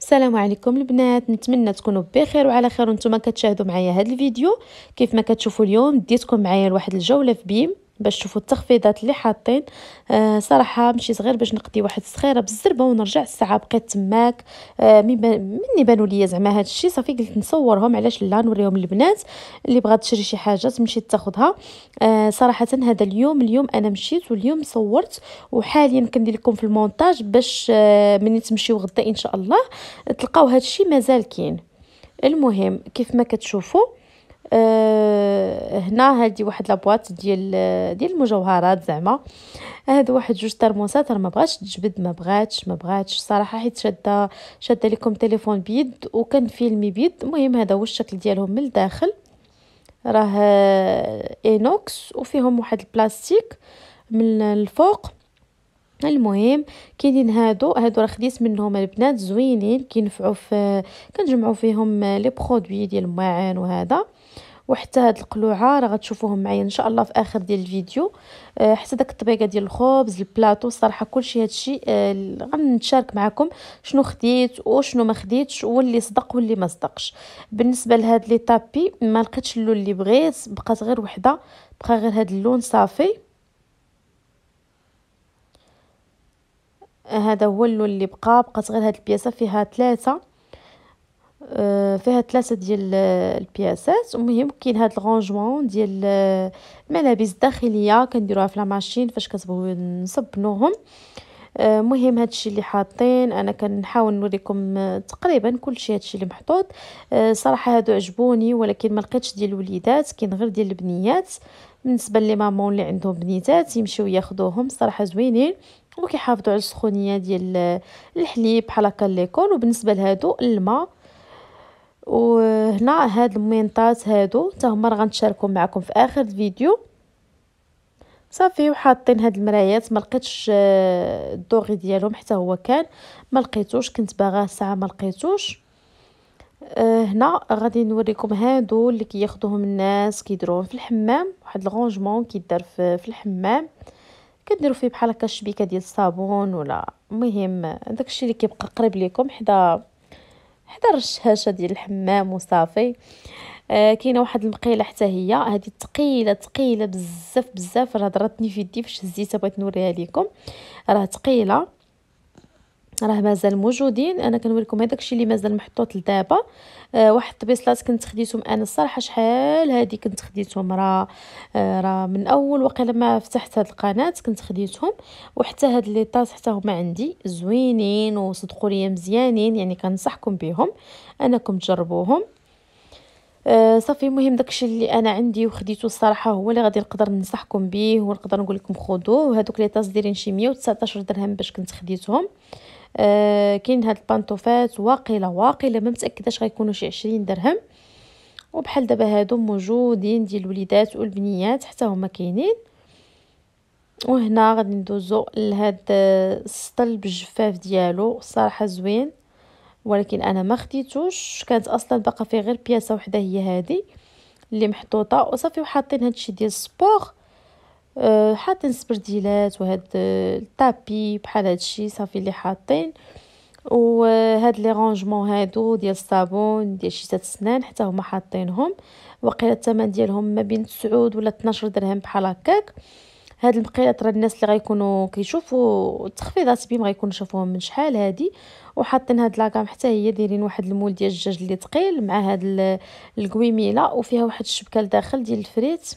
السلام عليكم البنات نتمنى تكونوا بخير وعلى خير وانتم كتشاهدوا معايا هذا الفيديو كيف ما كتشوفوا اليوم ديتكم معايا لواحد الجوله في بيم باش تشوفوا التخفيضات اللي حاطين آه صراحه مشيت غير باش نقضي واحد السخيره بالزربه ونرجع الساعه بقيت تماك آه مني بانوا ليا زعما هذا الشيء صافي قلت نصورهم علاش لا نوريهم للبنات اللي بغات تشري شي حاجه تمشي تاخذها آه صراحه هذا اليوم اليوم انا مشيت واليوم صورت وحاليا كندير لكم في المونتاج باش آه مني تمشيو غدا ان شاء الله تلقاو هذا الشيء مازال كاين المهم كيف ما كتشوفوا أه هنا هادي واحد لابواط ديال ديال المجوهرات زعما هاد واحد جوج ترموسات راه ما بغاتش تجبد ما بغاتش ما بغاتش صراحه حيت شاده شاده لكم تليفون بيد وكان فيلمي بيد المهم هذا هو الشكل ديالهم من الداخل راه اينوكس آه، وفيهم واحد البلاستيك من الفوق المهم كاينين هادو هادو راه خديت منهم البنات زوينين كينفعوا في كنجمعوا فيهم لي برودوي ديال الماعن وهذا وحتى هاد القلوعه راه غتشوفوهم معايا ان شاء الله في اخر ديال الفيديو آه، حتى داك الطبيقه ديال الخبز البلاطو الصراحه كلشي هادشي آه، غنشارك معكم شنو خديت وشنو ما خديتش واللي صدق واللي ما صدقش بالنسبه لهاد لي طابي ما لقيتش اللون اللي بغيت بقات غير وحده بقى غير هاد اللون صافي هذا هو اللون اللي بقى بقات غير هاد البياسه فيها ثلاثه آه، فيها ثلاثه ديال البياسات ومهم كاين هاد الرونجمون ديال الملابس آه، الداخليه كنديروها في لاماشين فاش كتبغيو نصبنوهم آه، مهم هادشي اللي حاطين انا كنحاول نوريكم تقريبا كلشي هادشي اللي محطوط صراحه هادو عجبوني ولكن ما لقيتش ديال الوليدات كاين غير ديال البنيات بالنسبه لي مامون اللي عندهم بنيتات يمشيو ياخذوهم صراحه زوينين وكيحافظوا على السخونيه ديال الحليب بحال هكا ليكول وبالنسبه لهادو الماء هنا هاد المينطات هادو حتى هما راه غنشاركهم معكم في اخر الفيديو صافي وحاطين هاد المرايات ما لقيتش آه، الدوغي ديالهم حتى هو كان ما لقيتوش كنت باغاه ساعه ما لقيتوش آه، هنا غادي نوريكم هادو اللي كياخذوهم الناس كيديروهم في الحمام واحد الغونجمون كيدار في, في الحمام كديروا فيه بحال هكا الشبيكه ديال الصابون ولا المهم داكشي اللي كيبقى قريب ليكم حدا حدا الرشاشه ديال الحمام وصافي آه كاينه واحد المقيله حتى هي هذه ثقيله ثقيله بزاف بزاف راه ضرتني في يدي فاش هزيتها بغيت نوريها لكم راه ثقيله راه مازال موجودين انا كنوريكم هذاك الشيء اللي مازال محطوط لدابا آه واحد الطبيصلات كنت خديتهم انا الصراحه شحال هذه كنت خديتهم راه آه، راه من اول وقيله ما فتحت هذه القناه كنت خديتهم وحتى هاد لي طاس حتى هما عندي زوينين وصدقوا لي مزيانين يعني كنصحكم بهم انكم تجربوهم آه، صافي مهم داكشي اللي انا عندي وخديته الصراحه هو اللي غادي نقدر ننصحكم به ونقدر نقول لكم خذوه هذوك لي طاس دايرين شي 119 درهم باش كنت خديتهم آه آه كاين هاد البانطوفات واقله واقله ما متاكداش غيكونوا شي 20 درهم وبحال دابا هادو موجودين ديال الوليدات والبنيات حتى هما كاينين وهنا غادي ندوزو لهاد آه، السطل بالجفاف ديالو صراحه زوين ولكن انا ما خديتوش كانت اصلا باقا فيه غير بياسه وحده هي هذه اللي محطوطه وصافي وحاطين هادشي ديال السبور آه، حاطين سبرديلات وهاد آه، التابي بحال هادشي صافي اللي حاطين وهاد لي رونجمون هادو ديال الصابون ديال شيشات السنان حتى هما حاطينهم وقيلا الثمن ديالهم ما بين 9 ولا 12 درهم بحال هكاك هاد المقيلات راه الناس اللي غيكونوا كيشوفوا التخفيضات بهم غيكونوا شافوهم من شحال هادي وحاطين هاد لاكام حتى هي دايرين واحد المول ديال الدجاج اللي ثقيل مع هاد الكويميله وفيها واحد الشبكه لداخل ديال الفريت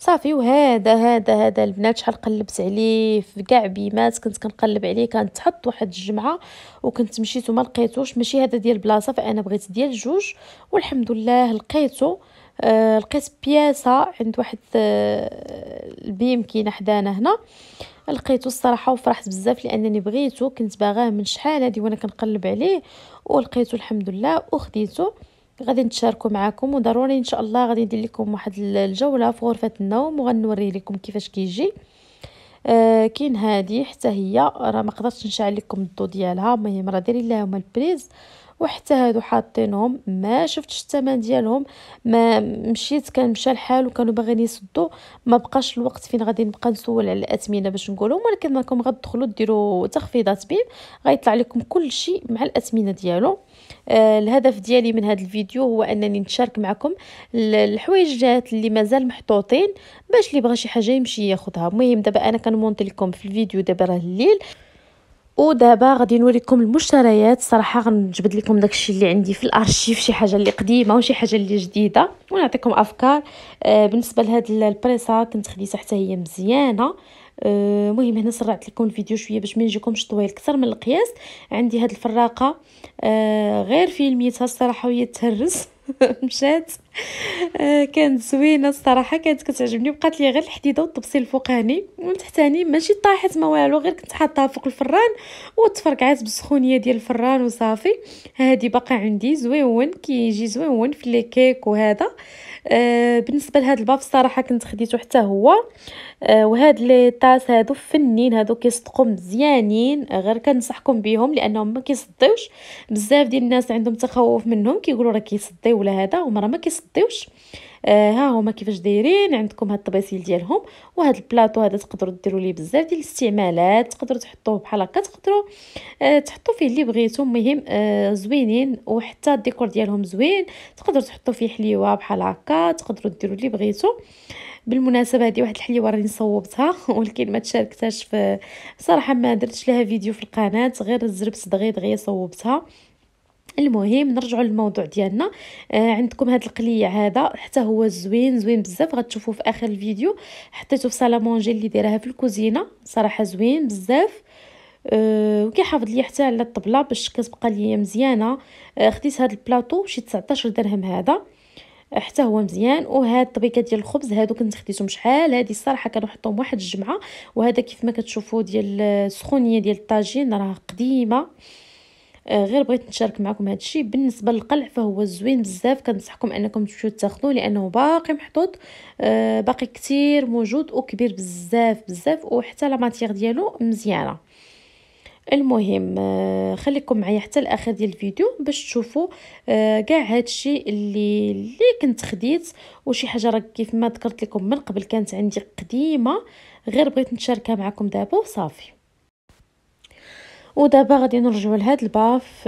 صافي وهذا هذا هذا البنات شحال قلبت عليه في كاع بيمات كنت كنقلب عليه كانت تحط واحد الجمعه وكنت مشيت وما لقيتوش ماشي هذا ديال بلاصه فانا بغيت ديال جوج والحمد لله لقيته آه لقيت بياسه عند واحد آه البيمكينه حدانا هنا لقيته الصراحه وفرحت بزاف لانني بغيته كنت باغاه من شحال هادي وانا كنقلب عليه ولقيته الحمد لله وخديته غادي نتشاركوا معكم وضروري ان شاء الله غادي ندير لكم واحد الجوله في غرفه النوم وغنوري لكم كيفاش كيجي آه كاين هذه حتى هي راه ما قدرتش نشعل لكم الضو ديالها المهم راه دايرين لها هما البريز وحتى هادو حاطينهم ما شفتش الثمن ديالهم ما مشيت كان مشى الحال وكانوا باغيين يسدوا ما بقاش الوقت فين غادي نبقى نسول على الاثمنه باش نقولهم ولكن راكم غتدخلوا ديروا تخفيضات بيم غيطلع لكم كل شيء مع الاثمنه ديالو آه، الهدف ديالي من هذا الفيديو هو انني نتشارك معكم الحوايج جات اللي مازال محطوطين باش اللي بغى شي حاجه يمشي ياخذها المهم دابا انا كنمونط لكم في الفيديو دابا راه الليل ودابا غادي نوريكم المشتريات صراحه غنجبد لكم داكشي اللي عندي في الارشيف شي حاجه اللي قديمه وشي حاجه اللي جديده ونعطيكم افكار آه، بالنسبه لهاد البريسه كنت خديتها حتى هي مزيانه آه، المهم هنا سرعت لكم الفيديو شويه باش ما يجيكمش طويل كثر من القياس عندي هاد الفراقه آه، غير في الميتها الصراحه وهي تهرس مشات آه، كانت زوينه الصراحه كانت كتعجبني بقات لي غير الحديده والطبسيل الفوقاني ومن تحتاني ماشي طاحت ما والو غير كنت حاطاها فوق الفران وتفركعات بالسخونيه ديال الفران وصافي هادي باقا عندي زويون كيجي زويون في لي كيك وهذا آه بالنسبه لهاد الباف الصراحه كنت خديته حتى هو آه وهاد لي طاس هادو فنين هادو كيصدقوا مزيانين غير كنصحكم بهم لانهم ما كيصديوش بزاف ديال الناس عندهم تخوف منهم كيقولوا راه كيصدي ولا هذا وما ما كيصدي تصديوش آه، ها هما كيفاش دايرين عندكم هاد الطباسيل ديالهم وهاد البلاطو هذا تقدروا ديروا ليه بزاف ديال الاستعمالات تقدروا تحطوه بحال هكا تقدروا آه تحطوا فيه اللي بغيتو المهم آه زوينين وحتى الديكور ديالهم زوين تقدروا تحطوا فيه حليوه بحال هكا تقدروا ديروا اللي بغيتو بالمناسبه هذه واحد الحليوه راني صوبتها ولكن ما تشاركتهاش في صراحه ما درتش لها فيديو في القناه غير زربت دغيا دغيا صوبتها المهم نرجعوا للموضوع ديالنا آه عندكم هذا القليع هذا حتى هو زوين زوين بزاف غتشوفوه في اخر الفيديو حطيته في سالامونجي اللي دايراها في الكوزينه صراحه زوين بزاف أه وكيحافظ ليا حتى على الطبله باش كتبقى ليا مزيانه أه خديت هذا البلاطو شي 19 درهم هذا حتى هو مزيان وهاد الطبيكه ديال الخبز هادو كنت خديتهم شحال هادي الصراحه كنحطهم واحد الجمعه وهذا كيف ما كتشوفوا ديال آه، السخونيه ديال الطاجين راه قديمه آه، غير بغيت نشارك معكم هذا الشيء بالنسبه للقلع فهو زوين بزاف كنصحكم انكم تمشيو تاخذوه لانه باقي محطوط آه، باقي كتير موجود وكبير بزاف بزاف وحتى لا ماتيغ ديالو مزيانه المهم آه، خليكم معايا حتى الاخر ديال الفيديو باش تشوفوا كاع هادشي اللي اللي كنت خديت وشي حاجه راه كيف ما ذكرت لكم من قبل كانت عندي قديمه غير بغيت نشاركها معكم دابا وصافي ودابا غادي نرجعوا لهذا الباف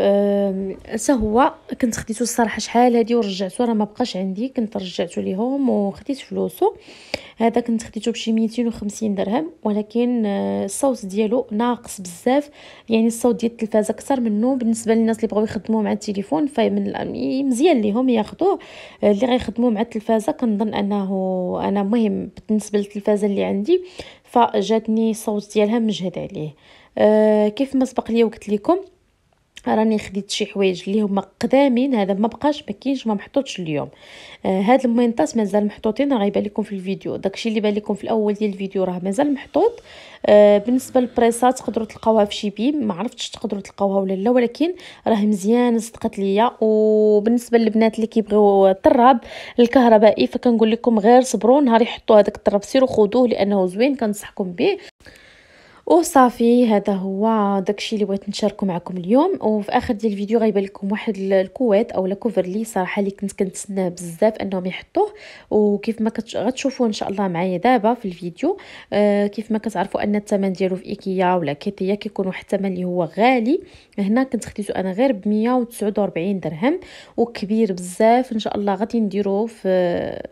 حتى هو كنت خديتو الصراحه شحال هادي ورجعته راه ما بقاش عندي كنت رجعته ليهم وخديت فلوسه هذا كنت خديته بشي 250 درهم ولكن آه، الصوت ديالو ناقص بزاف يعني الصوت ديال التلفازه اكثر منه بالنسبه للناس اللي بغاو يخدموا مع التليفون فمن مزيان ليهم ياخذوه آه، اللي غيخدموا مع التلفازه كنظن انه انا مهم بالنسبه للتلفازه اللي عندي فجاتني الصوت ديالها مجهد عليه آه، كيف ما سبق لي وقلت لكم راني خديت شي حوايج اللي هما قدامين هذا ما بقاش ما كاينش ما محطوطش اليوم آه هاد الموينطات مازال محطوطين راه يبان لكم في الفيديو داكشي اللي بان لكم في الاول ديال الفيديو راه مازال محطوط آه بالنسبه للبريسات تقدروا تلقاوها في شي بيم ما عرفتش تقدروا تلقاوها ولا لا ولكن راه مزيان صدقت ليا وبالنسبه للبنات اللي كيبغيو الطراب الكهربائي فكنقول لكم غير صبروا نهار يحطوا هذاك الطراب سيروا خذوه لانه زوين كنصحكم به وصافي هذا هو داكشي اللي بغيت نشاركه معكم اليوم وفي اخر ديال الفيديو غيبان لكم واحد الكويت او كوفر لي صراحه اللي كنت كنتسناه بزاف انهم يحطوه وكيف ما كتش... غتشوفوه ان شاء الله معايا دابا في الفيديو آه كيف ما كتعرفوا ان الثمن ديالو في ايكيا ولا كيتيا كيكون واحد الثمن اللي هو غالي هنا كنت خديته انا غير ب 149 درهم وكبير بزاف ان شاء الله غادي نديرو في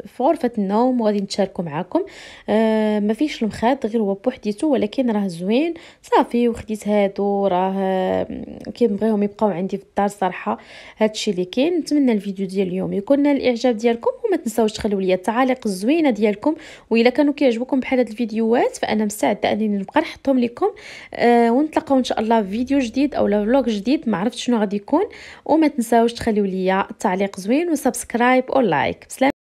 في غرفه النوم وغادي نشاركه معكم آه ما فيش المخاد غير هو بوحديتو ولكن راه زوين صافي وخديت هادو راه كنبغيهم يبقاو عندي في الدار صراحه هادشي اللي كاين نتمنى الفيديو ديال اليوم يكون نال الاعجاب ديالكم وما تنساوش تخليو لي التعاليق الزوينه ديالكم والا كانوا كيعجبوكم بحال هاد الفيديوهات فانا مستعده انني نبقى نحطهم لكم أه ونتلاقاو ان شاء الله في فيديو جديد اولا فلوق جديد ما عرفت شنو غادي يكون وما تنساوش تخليو لي تعليق زوين وسبسكرايب او لايك بسلام